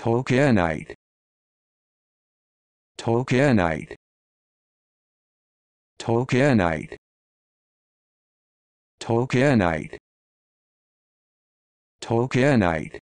Tolkienite Tolkienite Tolkienite Tolkienite Tolkienite